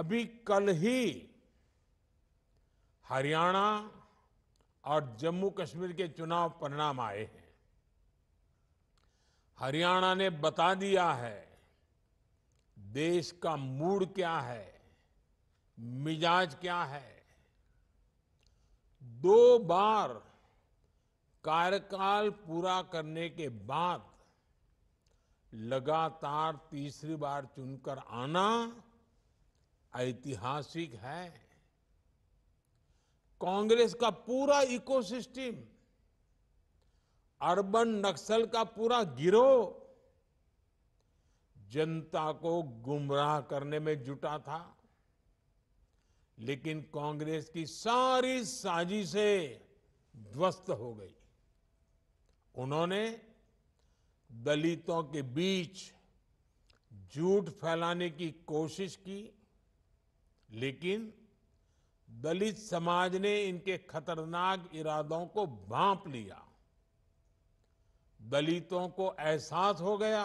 अभी कल ही हरियाणा और जम्मू कश्मीर के चुनाव परिणाम आए हैं हरियाणा ने बता दिया है देश का मूड क्या है मिजाज क्या है दो बार कार्यकाल पूरा करने के बाद लगातार तीसरी बार चुनकर आना ऐतिहासिक है कांग्रेस का पूरा इकोसिस्टम अर्बन नक्सल का पूरा गिरोह जनता को गुमराह करने में जुटा था लेकिन कांग्रेस की सारी से ध्वस्त हो गई उन्होंने दलितों के बीच झूठ फैलाने की कोशिश की लेकिन दलित समाज ने इनके खतरनाक इरादों को भांप लिया दलितों को एहसास हो गया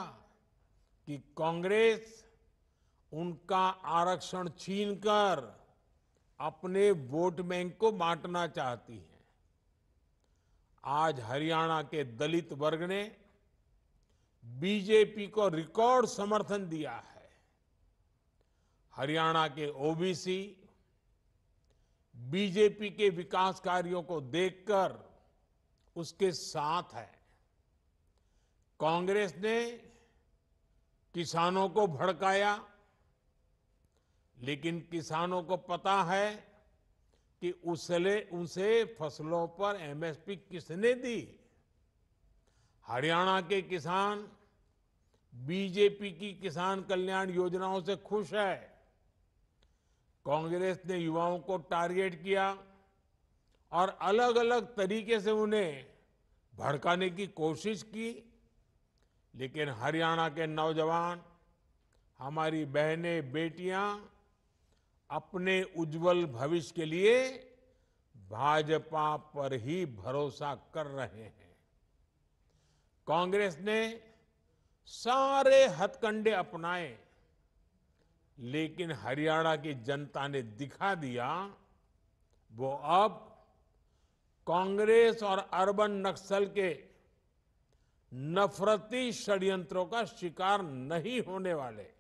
कि कांग्रेस उनका आरक्षण छीनकर अपने वोट बैंक को बांटना चाहती है आज हरियाणा के दलित वर्ग ने बीजेपी को रिकॉर्ड समर्थन दिया है हरियाणा के ओबीसी बीजेपी के विकास कार्यों को देखकर उसके साथ है कांग्रेस ने किसानों को भड़काया लेकिन किसानों को पता है कि उसले उसे फसलों पर एमएसपी किसने दी हरियाणा के किसान बीजेपी की किसान कल्याण योजनाओं से खुश है कांग्रेस ने युवाओं को टारगेट किया और अलग अलग तरीके से उन्हें भड़काने की कोशिश की लेकिन हरियाणा के नौजवान हमारी बहनें बेटियां अपने उज्जवल भविष्य के लिए भाजपा पर ही भरोसा कर रहे हैं कांग्रेस ने सारे हथकंडे अपनाए लेकिन हरियाणा की जनता ने दिखा दिया वो अब कांग्रेस और अर्बन नक्सल के नफरती षड्यंत्रों का शिकार नहीं होने वाले